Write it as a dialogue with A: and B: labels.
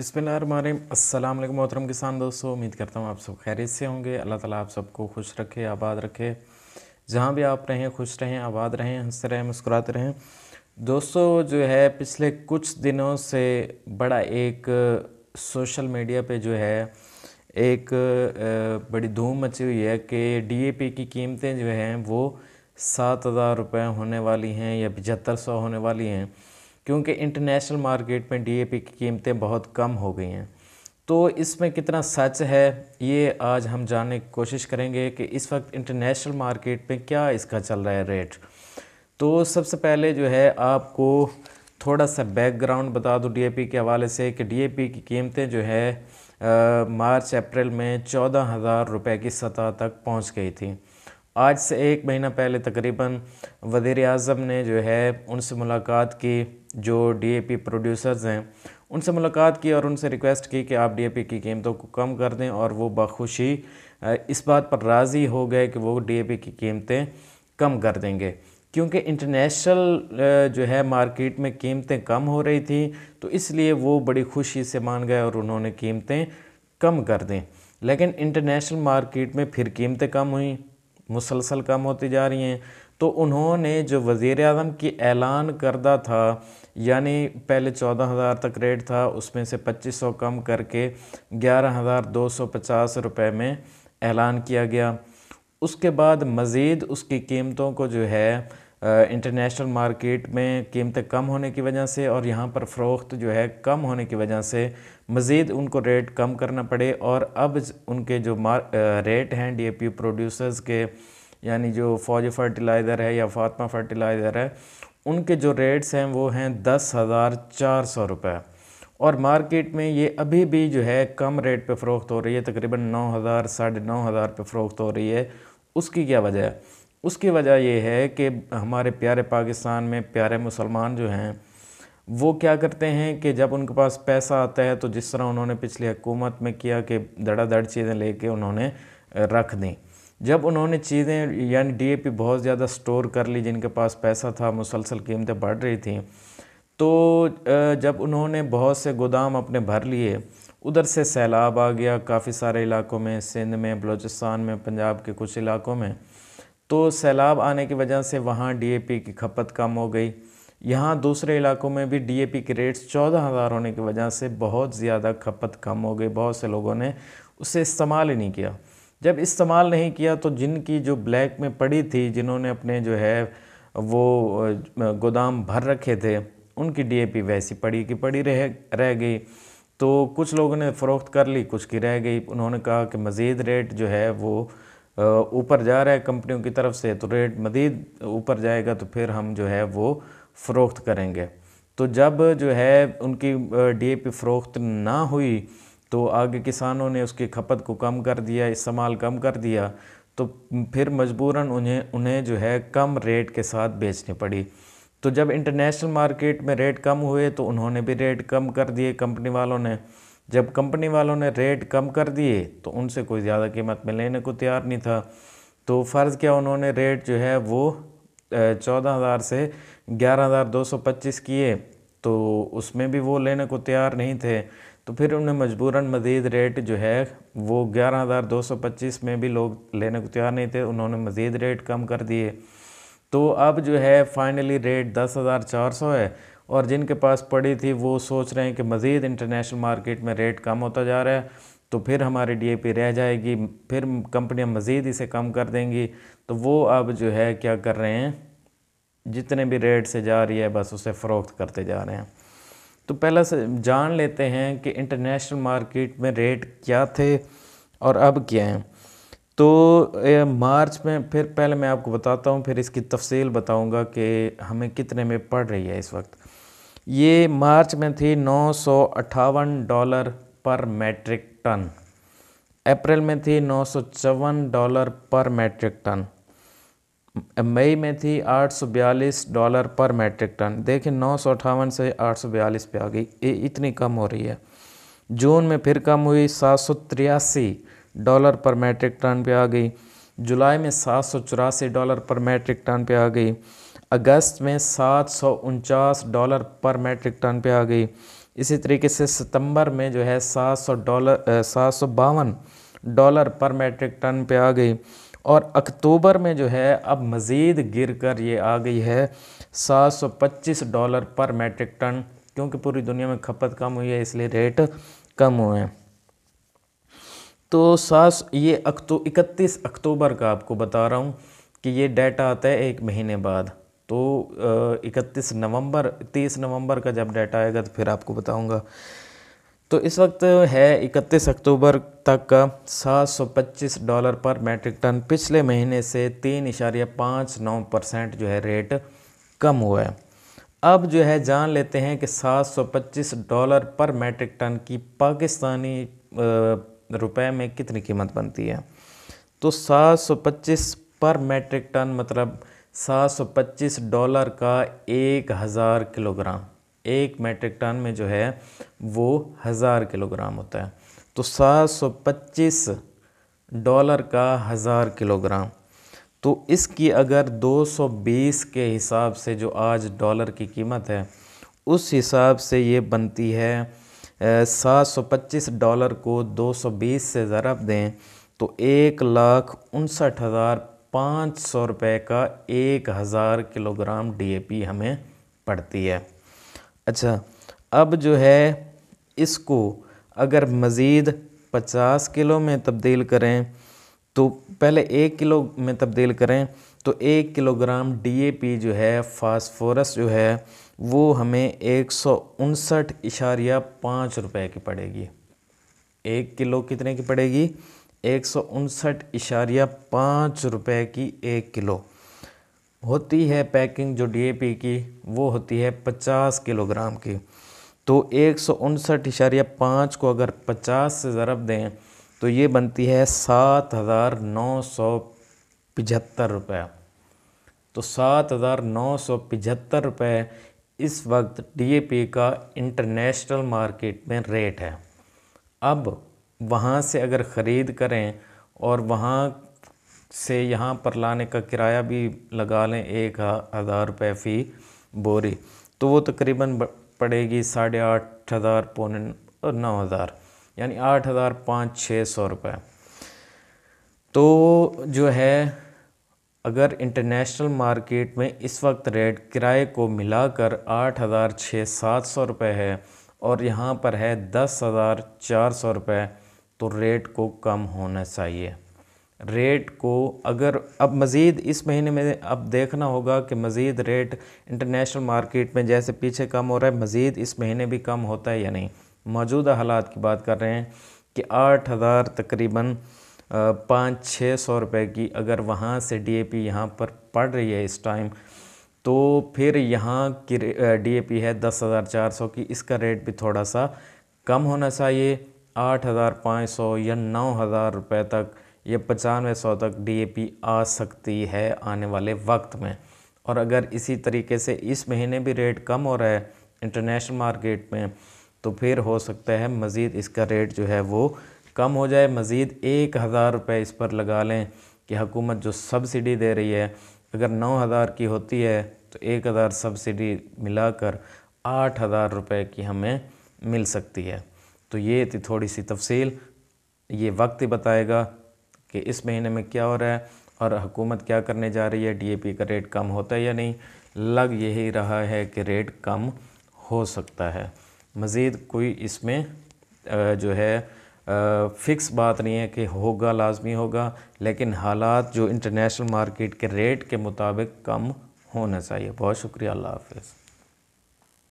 A: अस्सलाम वालेकुम मोहतरम किसान दोस्तों उम्मीद करता हूँ आप सब खैरियत से होंगे अल्लाह ताला आप सबको खुश रखे आबाद रखे जहाँ भी आप रहें खुश रहें आबाद रहें हंसते रहें मुस्कुराते रहें दोस्तों जो है पिछले कुछ दिनों से बड़ा एक सोशल मीडिया पे जो है एक बड़ी धूम मची हुई है कि पी की कीमतें जो हैं वो सात हज़ार रुपये होने वाली हैं या पचहत्तर सौ होने वाली हैं क्योंकि इंटरनेशनल मार्केट में डीएपी की कीमतें बहुत कम हो गई हैं तो इसमें कितना सच है ये आज हम जानने की कोशिश करेंगे कि इस वक्त इंटरनेशनल मार्केट में क्या इसका चल रहा है रेट तो सबसे पहले जो है आपको थोड़ा सा बैकग्राउंड बता दूं डीएपी के हवाले से कि डीएपी की कीमतें जो है आ, मार्च अप्रैल में चौदह हज़ार रुपये की सतह तक पहुंच गई थी आज से एक महीना पहले तकरीबन वजीर अजम ने जो है उनसे मुलाकात की जो डीएपी प्रोड्यूसर्स हैं उनसे मुलाकात की और उनसे रिक्वेस्ट की कि आप डीएपी की कीमतों को कम कर दें और वो बखुशी इस बात पर राज़ी हो गए कि वो डीएपी की कीमतें कम कर देंगे क्योंकि इंटरनेशनल जो है मार्केट में कीमतें कम हो रही थी तो इसलिए वो बड़ी खुशी से मान गए और उन्होंने कीमतें कम कर दें लेकिन इंटरनेशनल मार्केट में फिर कीमतें कम हुई मुसलसल कम होती जा रही हैं तो उन्होंने जो वज़ी अजम की ऐलान करदा था यानी पहले चौदह हज़ार तक रेट था उसमें से पच्चीस सौ कम करके ग्यारह हज़ार दो सौ पचास रुपये में ऐलान किया गया उसके बाद मज़ीद उसकी कीमतों को जो है इंटरनेशनल मार्केट में कीमतें कम होने की वजह से और यहाँ पर फ़रोख्त जो है कम होने की वजह से मज़ीद उनको रेट कम करना पड़े और अब उनके जो मार रेट हैं डी ए पी प्रोड्यूसर्स के यानी जो फौज फर्टिलाइज़र है या फातमा फर्टिलाइज़र है उनके जो रेट्स हैं वो हैं दस हज़ार चार सौ रुपये और मार्केट में ये अभी भी जो है कम रेट पे फ़रोख्त हो रही है तकरीबन नौ हज़ार साढ़े नौ हज़ार पर फ़रोख्त हो रही है उसकी क्या वजह है उसकी वजह यह है कि हमारे प्यारे पाकिस्तान में प्यारे मुसलमान जो हैं वो क्या करते हैं कि जब उनके पास पैसा आता है तो जिस तरह उन्होंने पिछली हुकूमत में किया कि धड़ाधड़ चीज़ें लेके उन्होंने रख दी जब उन्होंने चीज़ें यानी डीएपी बहुत ज़्यादा स्टोर कर ली जिनके पास पैसा था मुसलसल कीमतें बढ़ रही थी तो जब उन्होंने बहुत से गोदाम अपने भर लिए उधर से सैलाब आ गया काफ़ी सारे इलाकों में सिंध में बलूचिस्तान में पंजाब के कुछ इलाकों में तो सैलाब आने की वजह से वहाँ डीएपी की खपत कम हो गई यहाँ दूसरे इलाकों में भी डीएपी के रेट्स चौदह हज़ार होने की वजह से बहुत ज़्यादा खपत कम हो गई बहुत से लोगों ने उसे इस्तेमाल ही नहीं किया जब इस्तेमाल नहीं किया तो जिनकी जो ब्लैक में पड़ी थी जिन्होंने अपने जो है वो गोदाम भर रखे थे उनकी डी वैसी पड़ी कि पड़ी रह रह गई तो कुछ लोगों ने फ़रोख्त कर ली कुछ की रह गई उन्होंने कहा कि मज़ीद रेट जो है वो ऊपर जा रहा है कंपनियों की तरफ से तो रेट मदीद ऊपर जाएगा तो फिर हम जो है वो फ़रोख्त करेंगे तो जब जो है उनकी डी ए पी फ़रोख्त ना हुई तो आगे किसानों ने उसकी खपत को कम कर दिया इस्तेमाल कम कर दिया तो फिर मजबूरन उन्हें उन्हें जो है कम रेट के साथ बेचनी पड़ी तो जब इंटरनेशनल मार्केट में रेट कम हुए तो उन्होंने भी रेट कम कर दिए कंपनी वालों ने जब कंपनी वालों ने रेट कम कर दिए तो उनसे कोई ज़्यादा कीमत में लेने को तैयार नहीं था तो फ़र्ज़ क्या उन्होंने रेट जो है वो चौदह हज़ार से ग्यारह हज़ार दो सौ पच्चीस किए तो उसमें भी वो लेने को तैयार नहीं थे तो फिर उन्हें मजबूरन मज़ीद रेट जो है वो ग्यारह हज़ार दो सौ पच्चीस में भी लोग लेने को तैयार नहीं थे उन्होंने मज़ीद रेट कम कर दिए तो अब जो है फ़ाइनली रेट दस हज़ार चार सौ है और जिनके पास पड़ी थी वो सोच रहे हैं कि मज़ीद इंटरनेशनल मार्केट में रेट कम होता जा रहा है तो फिर हमारी डीएपी रह जाएगी फिर कंपनियां मज़ीद इसे कम कर देंगी तो वो अब जो है क्या कर रहे हैं जितने भी रेट से जा रही है बस उसे फ़रोख्त करते जा रहे हैं तो पहले से जान लेते हैं कि इंटरनेशनल मार्केट में रेट क्या थे और अब क्या हैं तो मार्च में फिर पहले मैं आपको बताता हूँ फिर इसकी तफसील बताऊँगा कि हमें कितने में पड़ रही है इस वक्त ये मार्च में थी नौ डॉलर पर मैट्रिक टन अप्रैल में थी नौ डॉलर पर मैट्रिक टन मई में थी 842 डॉलर पर मैट्रिक टन देखिए नौ से 842 पे आ गई ये इतनी कम हो रही है जून में फिर कम हुई सात डॉलर पर मैट्रिक टन पे आ गई जुलाई में सात डॉलर पर मैट्रिक टन पे आ गई अगस्त में सात डॉलर पर मेट्रिक टन पे आ गई इसी तरीके से सितंबर में जो है 700 डॉलर सात डॉलर पर मेट्रिक टन पे आ गई और अक्टूबर में जो है अब मज़ीद गिर कर ये आ गई है 725 डॉलर पर मेट्रिक टन क्योंकि पूरी दुनिया में खपत कम हुई है इसलिए रेट कम हुए हैं तो सास ये अक्टू इकतीस अक्टूबर का आपको बता रहा हूँ कि ये डाटा आता है एक महीने बाद तो इकतीस नवंबर तीस नवंबर का जब डाटा आएगा तो फिर आपको बताऊंगा तो इस वक्त है इकतीस अक्टूबर तक का पच्चीस डॉलर पर मैट्रिक टन पिछले महीने से तीन इशारिया पाँच नौ परसेंट जो है रेट कम हुआ है अब जो है जान लेते हैं कि 725 डॉलर पर मैट्रिक टन की पाकिस्तानी रुपए में कितनी कीमत बनती है तो 725 पर मैट्रिक टन मतलब 725 डॉलर का एक हज़ार किलोग्राम एक मेट्रिक टन में जो है वो हज़ार किलोग्राम होता है तो 725 डॉलर का हज़ार किलोग्राम तो इसकी अगर 220 के हिसाब से जो आज डॉलर की कीमत है उस हिसाब से ये बनती है सात सौ पच्चीस डॉलर को 220 से ज़रब दें तो एक लाख उनसठ हज़ार पाँच सौ रुपये का एक हज़ार किलोग्राम डीएपी हमें पड़ती है अच्छा अब जो है इसको अगर मज़ीद पचास किलो में तब्दील करें तो पहले एक किलो में तब्दील करें तो एक किलोग्राम डीएपी जो है फास्फोरस जो है वो हमें एक सौ उनसठ इशारिया पाँच रुपये की पड़ेगी एक किलो कितने की पड़ेगी एक सौ उनसठ इशारिया पाँच रुपये की एक किलो होती है पैकिंग जो डीएपी की वो होती है पचास किलोग्राम की तो एक सौ उनसठ इशारिया पाँच को अगर पचास से ज़रब दें तो ये बनती है सात हज़ार नौ सौ पिचहत्तर रुपये तो सात हज़ार नौ सौ पिचहत्तर रुपये इस वक्त डीएपी का इंटरनेशनल मार्केट में रेट है अब वहाँ से अगर ख़रीद करें और वहाँ से यहाँ पर लाने का किराया भी लगा लें एक हज़ार रुपये फ़ी बोरी तो वो तकरीबन पड़ेगी साढ़े आठ हज़ार पौने और नौ हज़ार यानी आठ हज़ार पाँच छः सौ रुपये तो जो है अगर इंटरनेशनल मार्केट में इस वक्त रेट किराए को मिलाकर आठ हज़ार छः सात सौ रुपये है और यहाँ पर है दस हज़ार चार सौ रुपये तो रेट को कम होना चाहिए रेट को अगर अब मज़ीद इस महीने में अब देखना होगा कि मज़ीद रेट इंटरनेशनल मार्केट में जैसे पीछे कम हो रहा है मज़ीद इस महीने भी कम होता है या नहीं मौजूदा हालात की बात कर रहे हैं कि आठ हज़ार तकरीबन पाँच छः सौ रुपये की अगर वहाँ से डी ए पी यहाँ पर पड़ रही है इस टाइम तो फिर यहाँ की डी ए पी है दस हज़ार चार सौ की इसका रेट भी थोड़ा सा कम होना चाहिए आठ हज़ार पाँच सौ या नौ हज़ार रुपये तक या पचानवे सौ तक डीएपी आ सकती है आने वाले वक्त में और अगर इसी तरीके से इस महीने भी रेट कम हो रहा है इंटरनेशनल मार्केट में तो फिर हो सकता है मज़ीद इसका रेट जो है वो कम हो जाए मज़ीद एक हज़ार रुपये इस पर लगा लें कि हुकूमत जो सब्सिडी दे रही है अगर नौ हज़ार की होती है तो एक हज़ार सब्सिडी मिलाकर आठ हज़ार रुपये की हमें मिल सकती है तो ये थी थोड़ी सी तफसील ये वक्त ही बताएगा कि इस महीने में क्या हो रहा है और हुकूमत क्या करने जा रही है डीएपी का रेट कम होता है या नहीं लग यही रहा है कि रेट कम हो सकता है मज़ीद कोई इसमें जो है फ़िक्स बात नहीं है कि होगा लाजमी होगा लेकिन हालात जो इंटरनेशनल मार्केट के रेट के मुताबिक कम होना चाहिए बहुत शुक्रिया अल्लाह हाफिज़